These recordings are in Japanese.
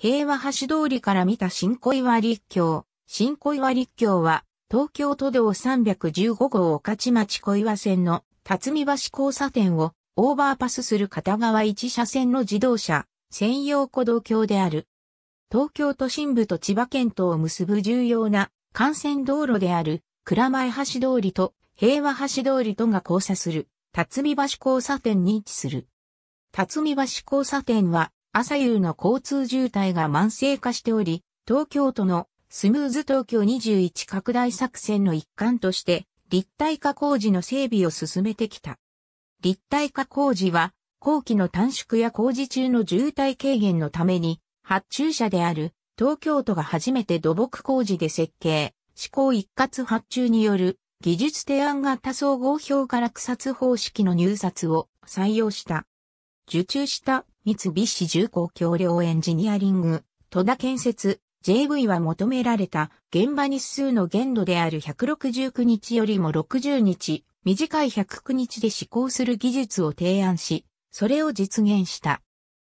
平和橋通りから見た新小岩立橋。新小岩立橋は、東京都道315号御徒町小岩線の辰巳橋交差点をオーバーパスする片側1車線の自動車専用歩道橋である。東京都心部と千葉県とを結ぶ重要な幹線道路である蔵前橋通りと平和橋通りとが交差する辰巳橋交差点に位置する。辰巳橋交差点は朝夕の交通渋滞が慢性化しており、東京都のスムーズ東京21拡大作戦の一環として、立体化工事の整備を進めてきた。立体化工事は、工期の短縮や工事中の渋滞軽減のために、発注者である東京都が初めて土木工事で設計、施工一括発注による技術提案型総合評価落札方式の入札を採用した。受注した三菱重工橋梁エンジニアリング、戸田建設、JV は求められた現場日数の限度である169日よりも60日、短い109日で施行する技術を提案し、それを実現した。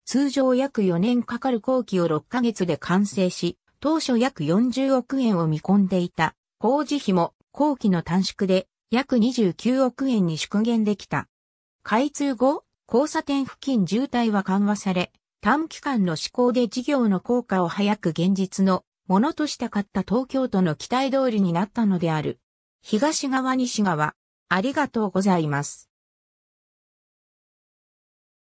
通常約4年かかる工期を6ヶ月で完成し、当初約40億円を見込んでいた工事費も工期の短縮で約29億円に縮減できた。開通後、交差点付近渋滞は緩和され、短期間の施行で事業の効果を早く現実のものとしたかった東京都の期待通りになったのである。東側西側、ありがとうございます。